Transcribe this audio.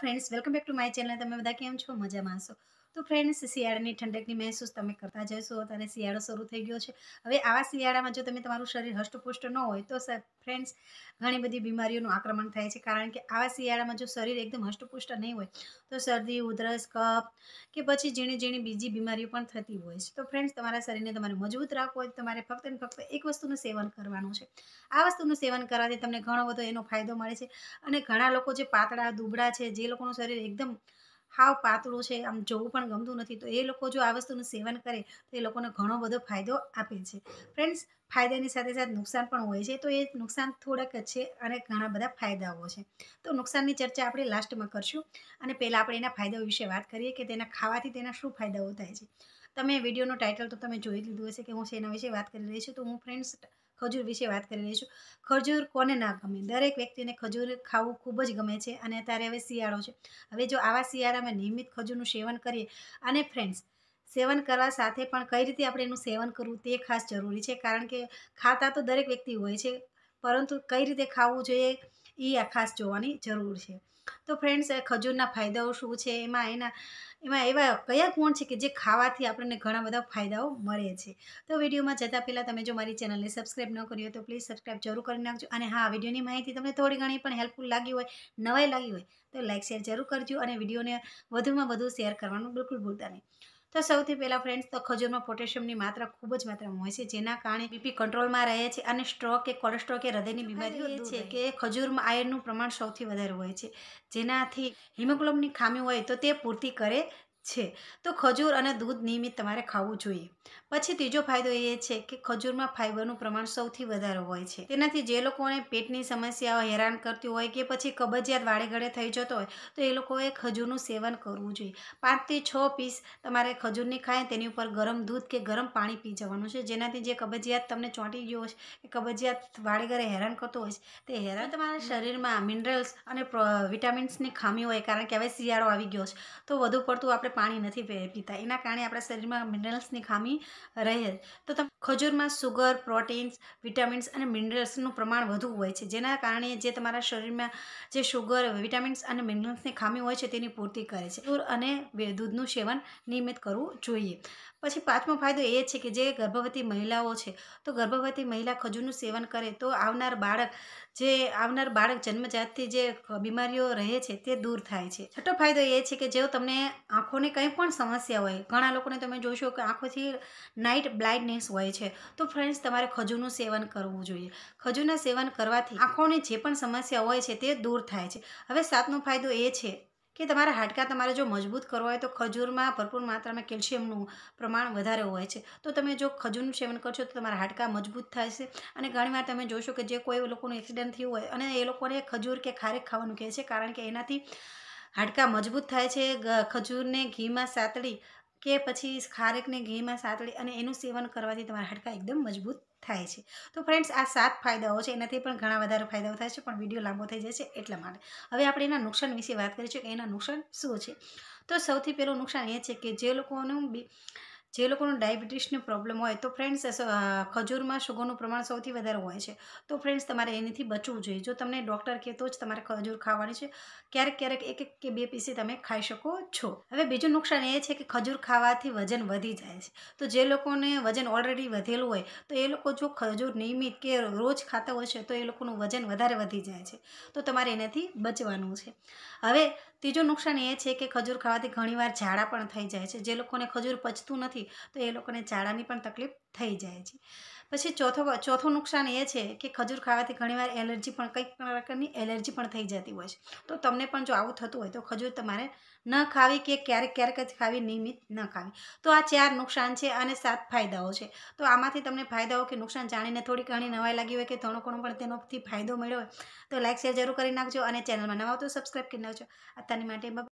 friends welcome back to my channel તમે બધા કેમ છો મજામાં હશો તો ફ્રેન્ડ્સ શિયાળાની ઠંડકની મહેસૂસ તમે કરતા જશો અને શિયાળો શરૂ થઈ ગયો છે હવે આવા શિયાળામાં જો તમે તમારું શરીર હષ્ટપુષ્ટ ન હોય તો ફ્રેન્ડ્સ ઘણી બધી બીમારીઓનું આક્રમણ થાય છે કારણ કે આવા શિયાળામાં જો શરીર એકદમ હષ્ટપુષ્ટ નહીં હોય તો શરદી ઉધરસ કફ કે પછી ઝીણી ઝીણી બીજી બીમારીઓ પણ થતી હોય છે તો ફ્રેન્ડ્સ તમારા શરીરને તમારે મજબૂત રાખવું હોય તમારે ફક્ત ને ફક્ત એક વસ્તુનું સેવન કરવાનું છે આ વસ્તુનું સેવન કરવાથી તમને ઘણો બધો એનો ફાયદો મળે છે અને ઘણા લોકો જે પાતળા દુબળા છે જે લોકોનું શરીર એકદમ હાવ પાતળું છે આમ જોવું પણ ગમતું નથી તો એ લોકો જો આ વસ્તુનું સેવન કરે તો એ લોકોને ઘણો બધો ફાયદો આપે છે ફ્રેન્ડ્સ ફાયદાની સાથે સાથે નુકસાન પણ હોય છે તો એ નુકસાન થોડાક જ છે અને ઘણા બધા ફાયદાઓ છે તો નુકસાનની ચર્ચા આપણે લાસ્ટમાં કરશું અને પહેલાં આપણે એના ફાયદાઓ વિશે વાત કરીએ કે તેના ખાવાથી તેના શું ફાયદાઓ થાય છે તમે વિડીયોનો ટાઇટલ તો તમે જોઈ લીધું હશે કે હું શેના વિશે વાત કરી રહી છું તો હું ફ્રેન્ડ્સ ખજૂર વિશે વાત કરી રહી છું ખજૂર કોને ના ગમે દરેક વ્યક્તિને ખજૂર ખાવું ખૂબ જ ગમે છે અને અત્યારે હવે શિયાળો છે હવે જો આવા શિયાળામાં નિયમિત ખજૂરનું સેવન કરીએ અને ફ્રેન્ડ્સ સેવન કરવા સાથે પણ કઈ રીતે આપણે એનું સેવન કરવું તે ખાસ જરૂરી છે કારણ કે ખાતા તો દરેક વ્યક્તિ હોય છે પરંતુ કઈ રીતે ખાવું જોઈએ એ આ ખાસ જોવાની જરૂર છે તો ફ્રેન્ડ્સ ખજૂરના ફાયદાઓ શું છે એમાં એના એમાં એવા કયા ગુણ છે કે જે ખાવાથી આપણને ઘણા બધા ફાયદાઓ મળે છે તો વિડીયોમાં જતાં પહેલાં તમે જો મારી ચેનલને સબસ્ક્રાઈબ ન કરી હોય તો પ્લીઝ સબસ્ક્રાઈબ જરૂર કરી નાખજો અને હા વિડીયોની માહિતી તમને થોડી ઘણી પણ હેલ્પફુલ લાગી હોય નવાઈ લાગી હોય તો લાઇક શેર જરૂર કરજો અને વિડીયોને વધુમાં વધુ શેર કરવાનું બિલકુલ ભૂલતા નહીં તો સૌથી પહેલાં ફ્રેન્ડ્સ તો ખજૂરમાં પોટેશિયમની માત્રા ખૂબ જ માત્રામાં હોય છે જેના કારણે બીપી કંટ્રોલમાં રહે છે અને સ્ટ્રોક કે કોલેસ્ટ્રોલ કે હૃદયની બીમારી એ છે કે ખજૂરમાં આયર્નનું પ્રમાણ સૌથી વધારે હોય છે જેનાથી હિમોગ્લોબની ખામી હોય તો તે પૂર્તિ કરે છે તો ખજૂર અને દૂધ નિયમિત તમારે ખાવું જોઈએ પછી ત્રીજો ફાયદો એ છે કે ખજૂરમાં ફાઇબરનું પ્રમાણ સૌથી વધારે હોય છે તેનાથી જે લોકોને પેટની સમસ્યાઓ હેરાન કરતી હોય કે પછી કબજિયાત વાળેગળે થઈ જતો હોય તો એ લોકોએ ખજૂરનું સેવન કરવું જોઈએ પાંચથી છ પીસ તમારે ખજૂરની ખાય તેની ઉપર ગરમ દૂધ કે ગરમ પાણી પી જવાનું છે જેનાથી જે કબજિયાત તમને ચોંટી ગયો હોય કે કબજિયાત વાળેગળે હેરાન કરતો હોય છે તે હેરાન તમારા શરીરમાં મિનરલ્સ અને વિટામિન્સની ખામી હોય કારણ કે હવે શિયાળો આવી ગયો છે તો વધુ પડતું આપણે આપણે પાણી નથી પીતા એના કારણે આપણા શરીરમાં મિનરલ્સની ખામી રહે તો તમે ખજૂરમાં સુગર પ્રોટીન્સ વિટામિન્સ અને મિનરલ્સનું પ્રમાણ વધુ હોય છે જેના કારણે જે તમારા શરીરમાં જે સુગર વિટામિન્સ અને મિનરલ્સની ખામી હોય છે તેની પૂર્તિ કરે છે દૂર અને દૂધનું સેવન નિયમિત કરવું જોઈએ પછી પાંચમો ફાયદો એ છે કે જે ગર્ભવતી મહિલાઓ છે તો ગર્ભવતી મહિલા ખજૂરનું સેવન કરે તો આવનાર બાળક જે આવનાર બાળક જન્મજાતથી જે બીમારીઓ રહે છે તે દૂર થાય છે છઠ્ઠો ફાયદો એ છે કે જેઓ તમને આંખોની કંઈ પણ સમસ્યા હોય ઘણા લોકોને તમે જોશો કે આંખોથી નાઇટ બ્લાઇન્ડનેસ હોય હોય છે તો ફ્રેન્ડ્સ તમારે ખજૂરનું સેવન કરવું જોઈએ ખજૂરના સેવન કરવાથી આંખોની જે પણ સમસ્યા હોય છે તે દૂર થાય છે હવે સાતનો ફાયદો એ છે કે તમારા હાડકાં તમારે જો મજબૂત કરવા હોય તો ખજૂરમાં ભરપૂર માત્રામાં કેલ્શિયમનું પ્રમાણ વધારે હોય છે તો તમે જો ખજૂરનું સેવન કરશો તો તમારા હાડકા મજબૂત થશે અને ઘણીવાર તમે જોશો કે જે કોઈ લોકોનું એક્સિડન્ટ થયું હોય અને એ લોકોને ખજૂર કે ખારેક ખાવાનું કહે છે કારણ કે એનાથી હાડકાં મજબૂત થાય છે ખજૂરને ઘીમાં સાતળી કે પછી ખારેકને ઘીમાં સાતળી અને એનું સેવન કરવાથી તમારા હાડકા એકદમ મજબૂત થાય છે તો ફ્રેન્ડ્સ આ સાત ફાયદાઓ છે એનાથી પણ ઘણા વધારે ફાયદાઓ થાય છે પણ વિડીયો લાંબો થઈ જાય છે એટલા માટે હવે આપણે એના નુકસાન વિશે વાત કરીશું કે એના નુકસાન શું છે તો સૌથી પહેલું નુકસાન એ છે કે જે લોકોનું જે લોકોનો ડાયાબિટીસનો પ્રોબ્લેમ હોય તો ફ્રેન્ડ્સ ખજૂરમાં શુગરનું પ્રમાણ સૌથી વધારે હોય છે તો ફ્રેન્ડ્સ તમારે એનીથી બચવું જોઈએ જો તમને ડૉક્ટર કહે તો જ તમારે ખજૂર ખાવાની છે ક્યારેક ક્યારેક એક એક કે બે પીસી તમે ખાઈ શકો છો હવે બીજું નુકસાન એ છે કે ખજૂર ખાવાથી વજન વધી જાય છે તો જે લોકોને વજન ઓલરેડી વધેલું હોય તો એ લોકો જો ખજૂર નિયમિત કે રોજ ખાતા હોય છે તો એ લોકોનું વજન વધારે વધી જાય છે તો તમારે એનાથી બચવાનું છે હવે ત્રીજું નુકસાન એ છે કે ખજૂર ખાવાથી ઘણીવાર ઝાડા પણ થઈ જાય છે જે લોકોને ખજૂર પચતું નથી તો એ લોકોને ઝાડાની પણ તકલીફ થઈ જાય છે પછી ચોથો ચોથું નુકસાન એ છે કે ખજૂર ખાવાથી ઘણીવાર એલર્જી પણ કંઈક પ્રકારની એલર્જી પણ થઈ જતી હોય છે તો તમને પણ જો આવું થતું હોય તો ખજૂર તમારે ન ખાવી કે ક્યારેક ક્યારેક જ ખાવી નિયમિત ન ખાવી તો આ ચાર નુકસાન છે અને સાત ફાયદાઓ છે તો આમાંથી તમને ફાયદાઓ કે નુકસાન જાણીને થોડી ઘણી નવાઈ લાગી હોય કે થોડો ઘણો પણ તેનોથી ફાયદો મળ્યો હોય તો લાઇક શેર જરૂર કરી નાખજો અને ચેનલમાં નવા તો સબસ્ક્રાઈબ કરી નાખજો અત્યારની માટે